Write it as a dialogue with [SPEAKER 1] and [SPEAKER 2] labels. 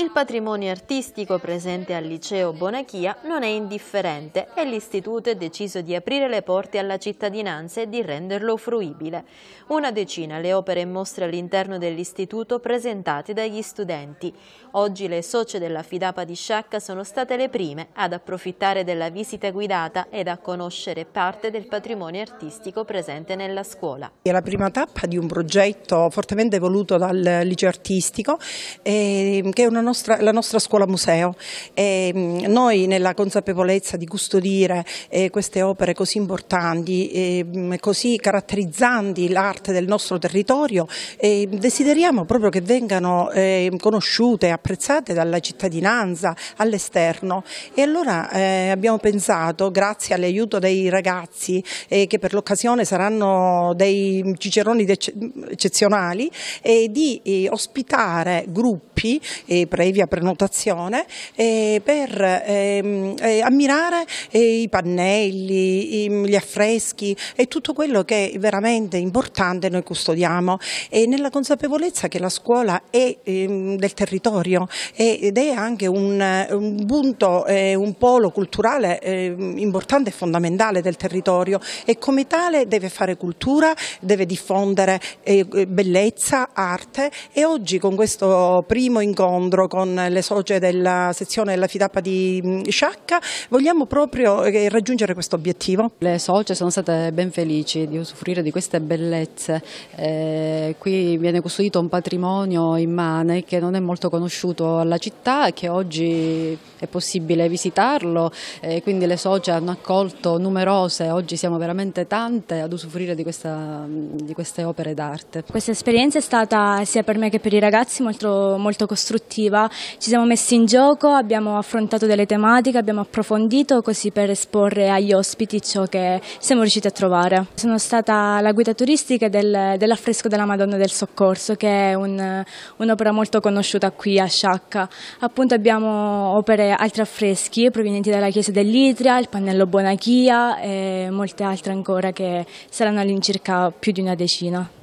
[SPEAKER 1] Il patrimonio artistico presente al liceo Bonachia non è indifferente e l'istituto è deciso di aprire le porte alla cittadinanza e di renderlo fruibile. Una decina le opere in mostra all'interno dell'istituto presentate dagli studenti. Oggi le socie della Fidapa di Sciacca sono state le prime ad approfittare della visita guidata ed a conoscere parte del patrimonio artistico presente nella scuola.
[SPEAKER 2] È la prima tappa di un progetto fortemente voluto dal liceo artistico ehm, che è una nostra, la nostra scuola museo e mm, noi nella consapevolezza di custodire eh, queste opere così importanti, eh, così caratterizzanti l'arte del nostro territorio, eh, desideriamo proprio che vengano eh, conosciute, apprezzate dalla cittadinanza all'esterno e allora eh, abbiamo pensato, grazie all'aiuto dei ragazzi eh, che per l'occasione saranno dei ciceroni eccezionali, di ospitare gruppi, per previa prenotazione eh, per ehm, eh, ammirare eh, i pannelli, i, gli affreschi e tutto quello che è veramente importante noi custodiamo e nella consapevolezza che la scuola è ehm, del territorio ed è anche un, un punto, eh, un polo culturale ehm, importante e fondamentale del territorio e come tale deve fare cultura, deve diffondere eh, bellezza, arte e oggi con questo primo incontro incontro con le socie della sezione della FIDAPA di mm, Sciacca, vogliamo proprio eh, raggiungere questo obiettivo. Le socie sono state ben felici di usufruire di queste
[SPEAKER 3] bellezze, eh, qui viene custodito un patrimonio immane che non è molto conosciuto alla città e che oggi è possibile visitarlo, eh, quindi le socie hanno accolto numerose, oggi siamo veramente tante ad usufruire di, questa, mm, di queste opere d'arte.
[SPEAKER 4] Questa esperienza è stata sia per me che per i ragazzi molto, molto costruttiva creativa. Ci siamo messi in gioco, abbiamo affrontato delle tematiche, abbiamo approfondito così per esporre agli ospiti ciò che siamo riusciti a trovare. Sono stata la guida turistica del, dell'affresco della Madonna del Soccorso, che è un, un'opera molto conosciuta qui a Sciacca. Appunto abbiamo opere, altri affreschi provenienti dalla chiesa dell'Itria, il pannello Bonachia e molte altre ancora che saranno all'incirca più di una decina.